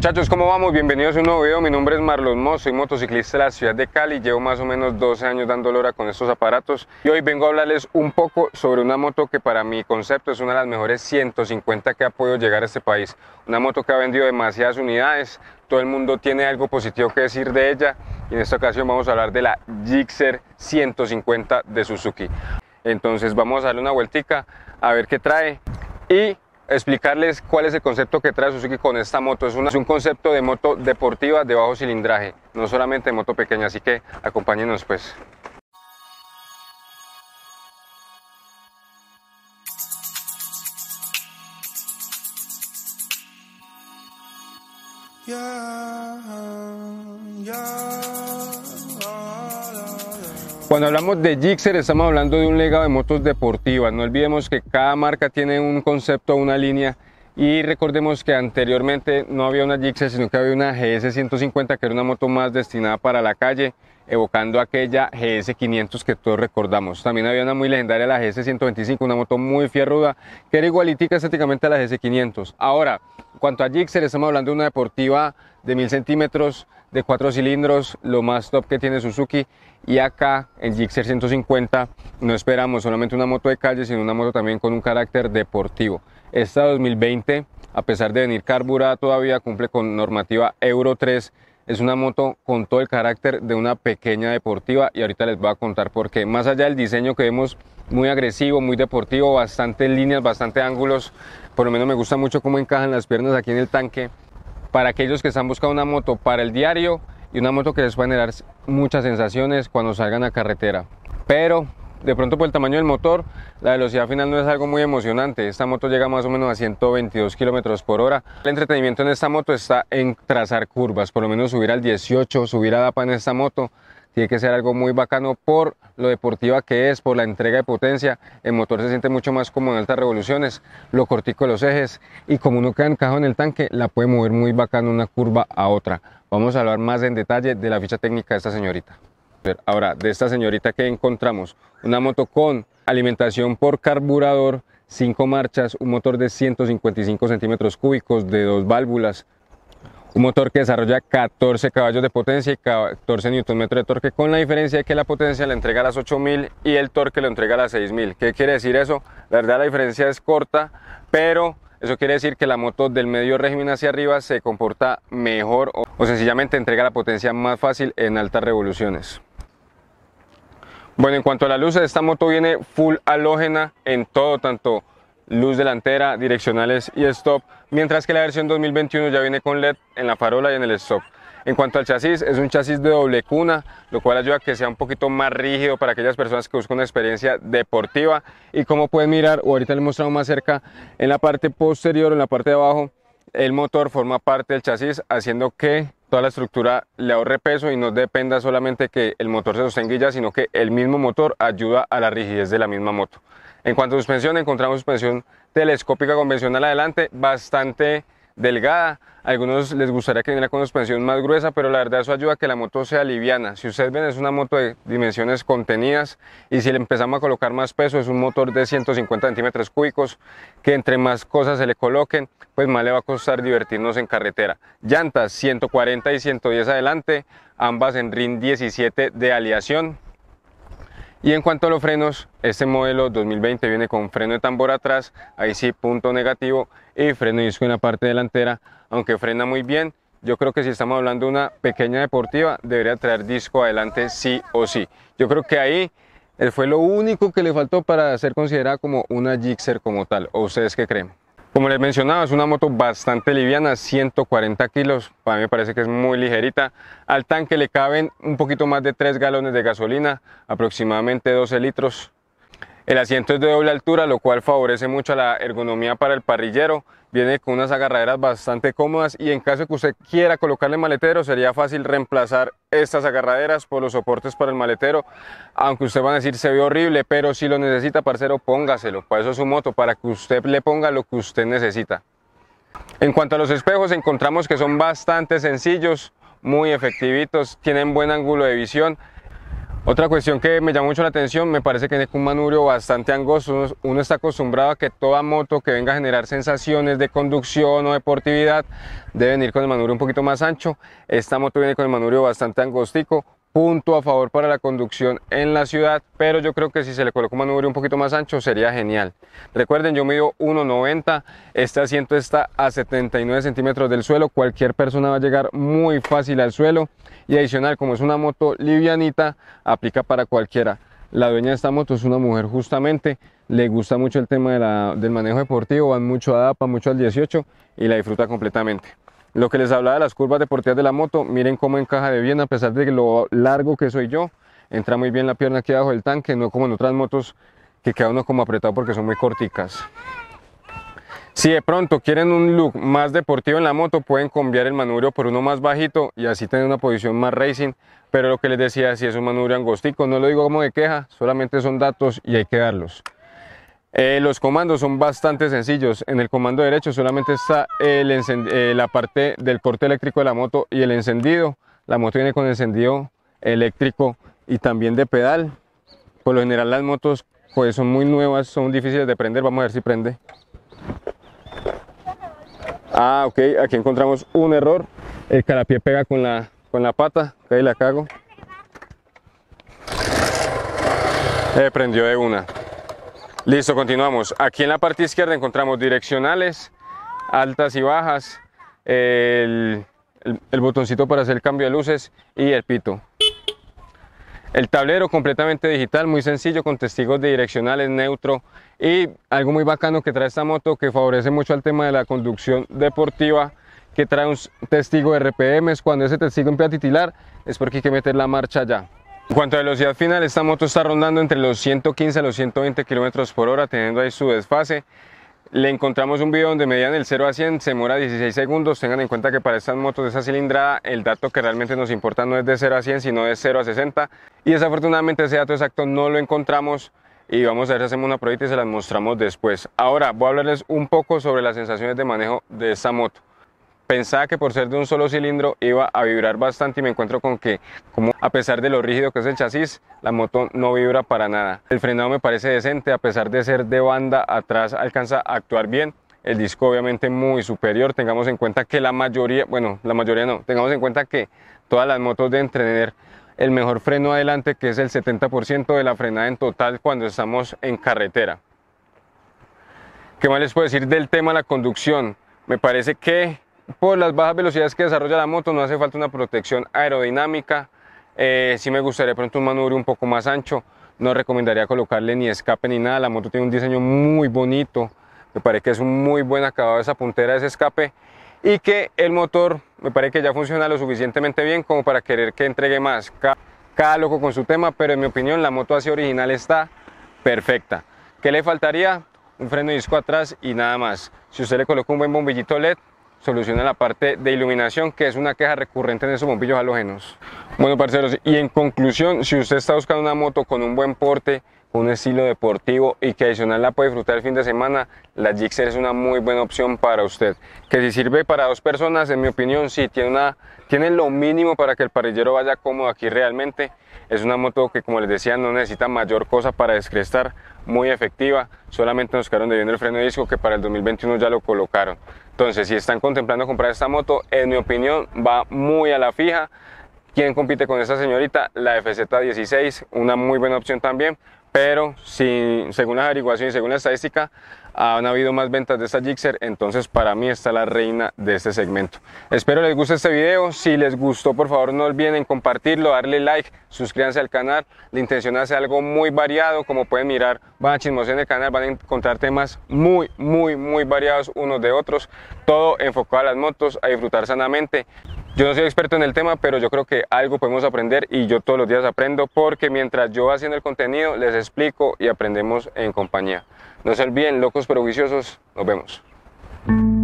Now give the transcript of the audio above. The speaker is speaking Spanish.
muchachos, ¿cómo vamos? Bienvenidos a un nuevo video. Mi nombre es Marlon Moss, soy motociclista de la ciudad de Cali. Llevo más o menos 12 años dando lora con estos aparatos y hoy vengo a hablarles un poco sobre una moto que para mi concepto es una de las mejores 150 que ha podido llegar a este país. Una moto que ha vendido demasiadas unidades, todo el mundo tiene algo positivo que decir de ella y en esta ocasión vamos a hablar de la Gixxer 150 de Suzuki. Entonces vamos a darle una vueltica a ver qué trae y explicarles cuál es el concepto que trae Suzuki con esta moto. Es, un concepto de moto deportiva de bajo cilindraje, no solamente moto pequeña, así que acompáñenos pues. Ya cuando hablamos de Gixxer estamos hablando de un legado de motos deportivas. No olvidemos que cada marca tiene un concepto, una línea. Y recordemos que anteriormente no había una Gixxer, sino que había una GS 150, que era una moto más destinada para la calle evocando aquella GS500 que todos recordamos. También había una muy legendaria, la GS125, una moto muy fierruda, que era igualitica estéticamente a la GS500. Ahora, cuanto a Gixxer, estamos hablando de una deportiva de 1000 centímetros, de 4 cilindros, lo más top que tiene Suzuki. Y acá, en Gixxer 150, no esperamos solamente una moto de calle, sino una moto también con un carácter deportivo. Esta 2020, a pesar de venir carburada, todavía cumple con normativa Euro 3 es una moto con todo el carácter de una pequeña deportiva y ahorita les voy a contar por qué. Más allá del diseño que vemos muy agresivo, muy deportivo, bastante líneas, bastante ángulos, por lo menos me gusta mucho cómo encajan las piernas aquí en el tanque. Para aquellos que están buscando una moto para el diario y una moto que les va a generar muchas sensaciones cuando salgan a carretera. Pero de pronto por el tamaño del motor, la velocidad final no es algo muy emocionante. Esta moto llega más o menos a 122 kilómetros por hora. El entretenimiento en esta moto está en trazar curvas, por lo menos subir al 18, subir a DAPA en esta moto. Tiene que ser algo muy bacano por lo deportiva que es, por la entrega de potencia. El motor se siente mucho más como en altas revoluciones, lo cortico de los ejes y como no queda encajado en el tanque, la puede mover muy bacano una curva a otra. Vamos a hablar más en detalle de la ficha técnica de esta señorita. Ahora, de esta señorita que encontramos, una moto con alimentación por carburador, 5 marchas, un motor de 155 centímetros cúbicos de dos válvulas, un motor que desarrolla 14 caballos de potencia y 14 Nm de torque, con la diferencia de que la potencia la entrega a las 8000 y el torque lo entrega a las 6000. ¿Qué quiere decir eso? La verdad la diferencia es corta, pero eso quiere decir que la moto del medio régimen hacia arriba se comporta mejor o sencillamente entrega la potencia más fácil en altas revoluciones. Bueno, en cuanto a las luces, esta moto viene full halógena en todo, tanto luz delantera, direccionales y stop, mientras que la versión 2021 ya viene con LED en la farola y en el stop. En cuanto al chasis, es un chasis de doble cuna, lo cual ayuda a que sea un poquito más rígido para aquellas personas que buscan una experiencia deportiva. Y como pueden mirar, o ahorita les he mostrado más cerca, en la parte posterior, en la parte de abajo, el motor forma parte del chasis, haciendo que toda la estructura le ahorre peso y no dependa solamente que el motor se sostenga sino que el mismo motor ayuda a la rigidez de la misma moto. En cuanto a suspensión, encontramos suspensión telescópica convencional adelante, bastante delgada, algunos les gustaría que viniera con suspensión más gruesa, pero la verdad eso ayuda a que la moto sea liviana. Si ustedes ven es una moto de dimensiones contenidas y si le empezamos a colocar más peso es un motor de 150 centímetros cúbicos que entre más cosas se le coloquen pues más le va a costar divertirnos en carretera. Llantas 140 y 110 adelante, ambas en RIN 17 de aleación y en cuanto a los frenos, este modelo 2020 viene con freno de tambor atrás, ahí sí punto negativo, y freno disco en la parte delantera, aunque frena muy bien. Yo creo que si estamos hablando de una pequeña deportiva, debería traer disco adelante sí o sí. Yo creo que ahí eh, fue lo único que le faltó para ser considerada como una Gixxer como tal. ¿O ustedes qué creen? Como les mencionaba, es una moto bastante liviana, 140 kilos, para mí me parece que es muy ligerita. Al tanque le caben un poquito más de 3 galones de gasolina, aproximadamente 12 litros. El asiento es de doble altura, lo cual favorece mucho la ergonomía para el parrillero. Viene con unas agarraderas bastante cómodas y en caso de que usted quiera colocarle maletero, sería fácil reemplazar estas agarraderas por los soportes para el maletero. Aunque usted va a decir se ve horrible, pero si lo necesita, parcero, póngaselo. Para eso es su moto, para que usted le ponga lo que usted necesita. En cuanto a los espejos, encontramos que son bastante sencillos, muy efectivitos, tienen buen ángulo de visión. Otra cuestión que me llama mucho la atención, me parece que es un manubrio bastante angosto. Uno, está acostumbrado a que toda moto que venga a generar sensaciones de conducción o deportividad debe venir con el manubrio un poquito más ancho. Esta moto viene con el manubrio bastante angostico, punto a favor para la conducción en la ciudad, pero yo creo que si se le coloca un manubrio un poquito más ancho sería genial. Recuerden, yo mido 1,90, este asiento está a 79 centímetros del suelo, cualquier persona va a llegar muy fácil al suelo y adicional, como es una moto livianita, aplica para cualquiera. La dueña de esta moto es una mujer justamente, le gusta mucho el tema del manejo deportivo, van mucho a DAPA, mucho al 18 y la disfruta completamente. Lo que les hablaba de las curvas deportivas de la moto, miren cómo encaja de bien, a pesar de lo largo que soy yo, entra muy bien la pierna aquí abajo del tanque, no como en otras motos que queda uno como apretado porque son muy corticas. Si de pronto quieren un look más deportivo en la moto, pueden cambiar el manubrio por uno más bajito y así tener una posición más racing. Pero lo que les decía, si es un manubrio angostico, no lo digo como de queja, solamente son datos y hay que darlos. Eh, los comandos son bastante sencillos. En el comando derecho solamente está eh, la parte del corte eléctrico de la moto y el encendido. La moto viene con encendido eléctrico y también de pedal. Por lo general las motos pues son muy nuevas, son difíciles de prender. Vamos a ver si prende. Ah, ok, aquí encontramos un error. El carapié pega con la, con la pata, ahí la cago. Eh, prendió de una. Listo, continuamos. Aquí en la parte izquierda encontramos direccionales, altas y bajas, el, botoncito para hacer cambio de luces y el pito. El tablero completamente digital, muy sencillo, con testigos de direccionales, neutro y algo muy bacano que trae esta moto que favorece mucho al tema de la conducción deportiva, que trae un testigo de RPM, cuando ese testigo empieza a titilar es porque hay que meter la marcha ya. En cuanto a velocidad final, esta moto está rondando entre los 115 a los 120 kilómetros por hora, teniendo ahí su desfase. Le encontramos un video donde medían el 0 a 100, se demora 16 segundos. Tengan en cuenta que para estas motos de esa cilindrada, el dato que realmente nos importa no es de 0 a 100, sino de 0 a 60. Y desafortunadamente ese dato exacto no lo encontramos y vamos a ver si hacemos una prueba y se las mostramos después. Ahora voy a hablarles un poco sobre las sensaciones de manejo de esta moto pensaba que por ser de un solo cilindro iba a vibrar bastante y me encuentro con que como a pesar de lo rígido que es el chasis la moto no vibra para nada el frenado me parece decente a pesar de ser de banda atrás alcanza a actuar bien el disco obviamente muy superior tengamos en cuenta que la mayoría bueno la mayoría no tengamos en cuenta que todas las motos deben tener el mejor freno adelante que es el 70% de la frenada en total cuando estamos en carretera ¿Qué más les puedo decir del tema de la conducción? Me parece que por las bajas velocidades que desarrolla la moto no hace falta una protección aerodinámica. Eh, si me gustaría pronto un manubrio un poco más ancho. No recomendaría colocarle ni escape ni nada. La moto tiene un diseño muy bonito. Me parece que es un muy buen acabado esa puntera, ese escape. Y que el motor me parece que ya funciona lo suficientemente bien como para querer que entregue más. Cada, cada loco con su tema, pero en mi opinión la moto así original está perfecta. ¿Qué le faltaría? Un freno disco atrás y nada más. Si usted le coloca un buen bombillito LED, Soluciona la parte de iluminación, que es una queja recurrente en esos bombillos halógenos. Bueno, parceros, y en conclusión, si usted está buscando una moto con un buen porte, un estilo deportivo y que adicional la puede disfrutar el fin de semana, la Gixxer es una muy buena opción para usted. Que si sirve para dos personas, en mi opinión, sí, tiene, una, tiene lo mínimo para que el parrillero vaya cómodo aquí realmente. Es una moto que, como les decía, no necesita mayor cosa para descrestar, muy efectiva. Solamente nos quedaron debiendo el freno de disco que para el 2021 ya lo colocaron. Entonces, si están contemplando comprar esta moto, en mi opinión va muy a la fija. ¿Quién compite con esta señorita? La FZ16, una muy buena opción también pero si según las averiguaciones, según la estadística, han habido más ventas de esta Gixxer, entonces para mí está la reina de este segmento. Espero les guste este video, si les gustó por favor no olviden compartirlo, darle like, suscríbanse al canal, la intención es hacer algo muy variado, como pueden mirar, van a chismosear en el canal, van a encontrar temas muy, muy, muy variados unos de otros, todo enfocado a las motos, a disfrutar sanamente. Yo no soy experto en el tema, pero yo creo que algo podemos aprender y yo todos los días aprendo porque mientras yo haciendo el contenido les explico y aprendemos en compañía. No se bien, locos pero viciosos, nos vemos.